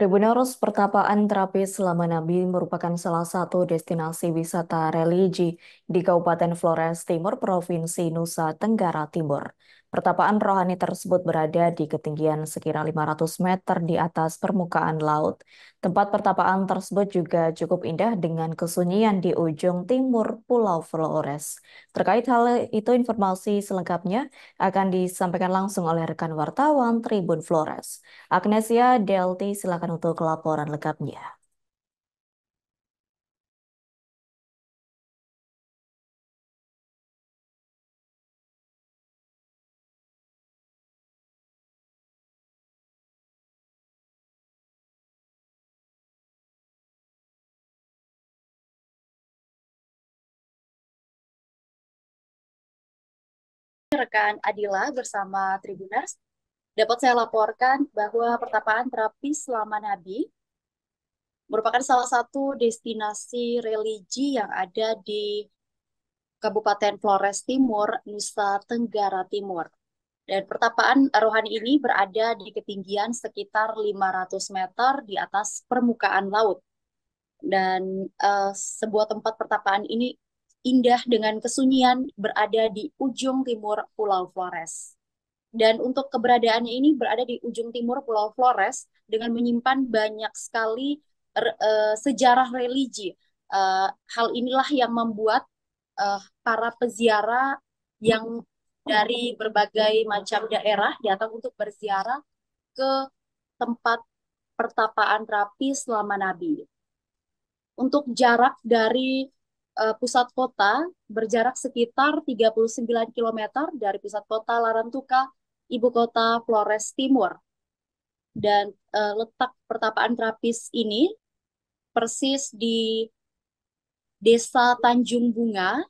Tribuneros Pertapaan Terapi Selama Nabi merupakan salah satu destinasi wisata religi di Kabupaten Flores Timur, Provinsi Nusa Tenggara Timur. Pertapaan rohani tersebut berada di ketinggian sekira 500 meter di atas permukaan laut. Tempat pertapaan tersebut juga cukup indah dengan kesunyian di ujung timur Pulau Flores. Terkait hal itu informasi selengkapnya akan disampaikan langsung oleh rekan wartawan Tribun Flores. Agnesia Delti silakan untuk laporan lengkapnya. rekan Adila bersama Tribuners dapat saya laporkan bahwa pertapaan terapi selama Nabi merupakan salah satu destinasi religi yang ada di Kabupaten Flores Timur, Nusa Tenggara Timur. Dan pertapaan rohani ini berada di ketinggian sekitar 500 meter di atas permukaan laut. Dan uh, sebuah tempat pertapaan ini indah dengan kesunyian berada di ujung timur Pulau Flores. Dan untuk keberadaannya ini berada di ujung timur Pulau Flores dengan menyimpan banyak sekali uh, sejarah religi. Uh, hal inilah yang membuat uh, para peziarah yang dari berbagai macam daerah datang untuk berziarah ke tempat pertapaan rapi selama Nabi. Untuk jarak dari uh, pusat kota berjarak sekitar 39 km dari pusat kota Larantuka, ibu kota Flores Timur. Dan uh, letak pertapaan terapis ini persis di Desa Tanjung Bunga,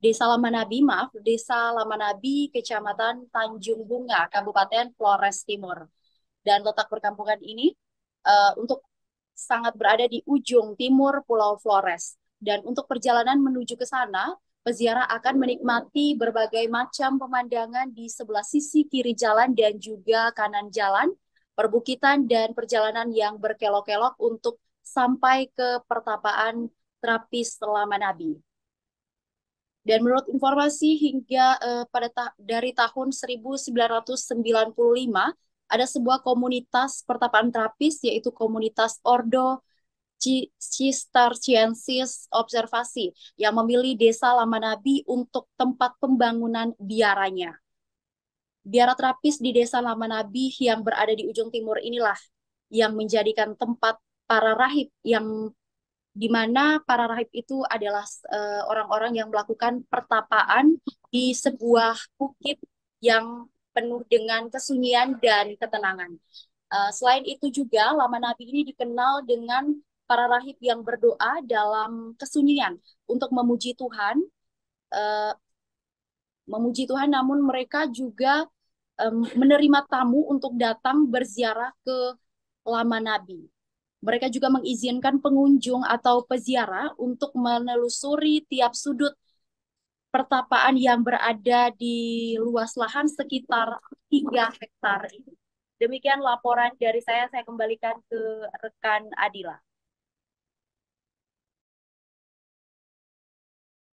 Desa Lamanabi, maaf, Desa Lamanabi, Kecamatan Tanjung Bunga, Kabupaten Flores Timur. Dan letak perkampungan ini uh, untuk sangat berada di ujung timur Pulau Flores dan untuk perjalanan menuju ke sana, peziarah akan menikmati berbagai macam pemandangan di sebelah sisi kiri jalan dan juga kanan jalan, perbukitan dan perjalanan yang berkelok-kelok untuk sampai ke pertapaan terapis selama Nabi. Dan menurut informasi hingga uh, pada ta dari tahun 1995 ada sebuah komunitas pertapaan terapis yaitu komunitas Ordo Cisterciensis Observasi yang memilih desa Lama Nabi untuk tempat pembangunan biaranya. Biara terapis di desa Lama Nabi yang berada di ujung timur inilah yang menjadikan tempat para rahib yang di mana para rahib itu adalah eh, orang-orang uh, yang melakukan pertapaan di sebuah bukit yang penuh dengan kesunyian dan ketenangan. Uh, selain itu juga Lama Nabi ini dikenal dengan para rahib yang berdoa dalam kesunyian untuk memuji Tuhan, uh, memuji Tuhan, namun mereka juga um, menerima tamu untuk datang berziarah ke lama Nabi. Mereka juga mengizinkan pengunjung atau peziarah untuk menelusuri tiap sudut pertapaan yang berada di luas lahan sekitar 3 hektar ini. Demikian laporan dari saya, saya kembalikan ke rekan Adila.